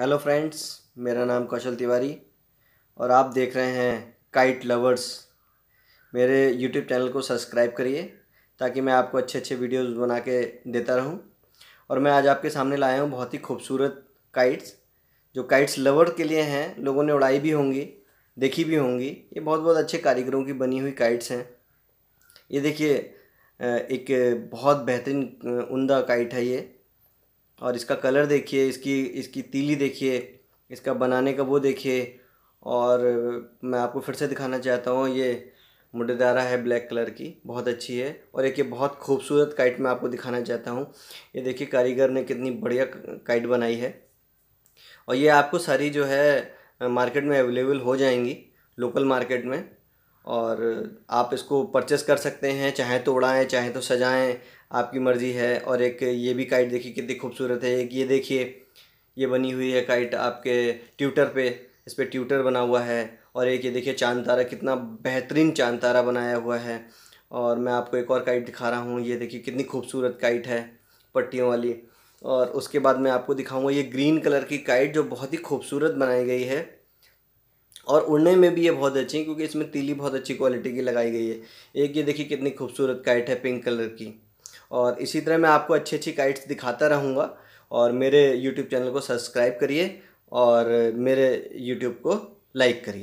hello friends मेरा नाम कौशल तिवारी और आप देख रहे हैं काइट लवर्स मेरे यूट्यूब चैनल को सब्सक्राइब करिए ताकि मैं आपको अच्छे अच्छे वीडियोस बना के देता रहूं और मैं आज आपके सामने लाया हूं बहुत ही खूबसूरत काइट्स जो काइट्स लवर के लिए हैं लोगों ने उड़ाई भी होंगी देखी भी होंगी ये बहुत बहुत अच्छे कारीगरों की बनी हुई काइट्स हैं ये देखिए एक बहुत बेहतरीन उमदा काइट है ये और इसका कलर देखिए इसकी इसकी तीली देखिए इसका बनाने का वो देखिए और मैं आपको फिर से दिखाना चाहता हूँ ये मुडेदारा है ब्लैक कलर की बहुत अच्छी है और एक ये बहुत खूबसूरत काइट मैं आपको दिखाना चाहता हूँ ये देखिए कारीगर ने कितनी बढ़िया काइट बनाई है और ये आपको सारी जो है मार्केट में अवेलेबल हो जाएंगी लोकल मार्केट में और आप इसको परचेस कर सकते हैं चाहे तो उड़ाएँ चाहे तो सजाएं आपकी मर्ज़ी है और एक ये भी काइट देखिए कितनी खूबसूरत है एक ये देखिए ये बनी हुई है काइट आपके ट्यूटर पे इस पर ट्यूटर बना हुआ है और एक ये देखिए चांद तारा कितना बेहतरीन चांद तारा बनाया हुआ है और मैं आपको एक और काइट दिखा रहा हूँ ये देखिए कितनी खूबसूरत काइट है पट्टियों वाली और उसके बाद मैं आपको दिखाऊँगा ये ग्रीन कलर की काइट जो बहुत ही खूबसूरत बनाई गई है और उड़ने में भी ये बहुत अच्छी है क्योंकि इसमें तीली बहुत अच्छी क्वालिटी की लगाई गई है एक ये देखिए कितनी खूबसूरत काइट है पिंक कलर की और इसी तरह मैं आपको अच्छी अच्छी काइट्स दिखाता रहूँगा और मेरे यूट्यूब चैनल को सब्सक्राइब करिए और मेरे यूट्यूब को लाइक करिए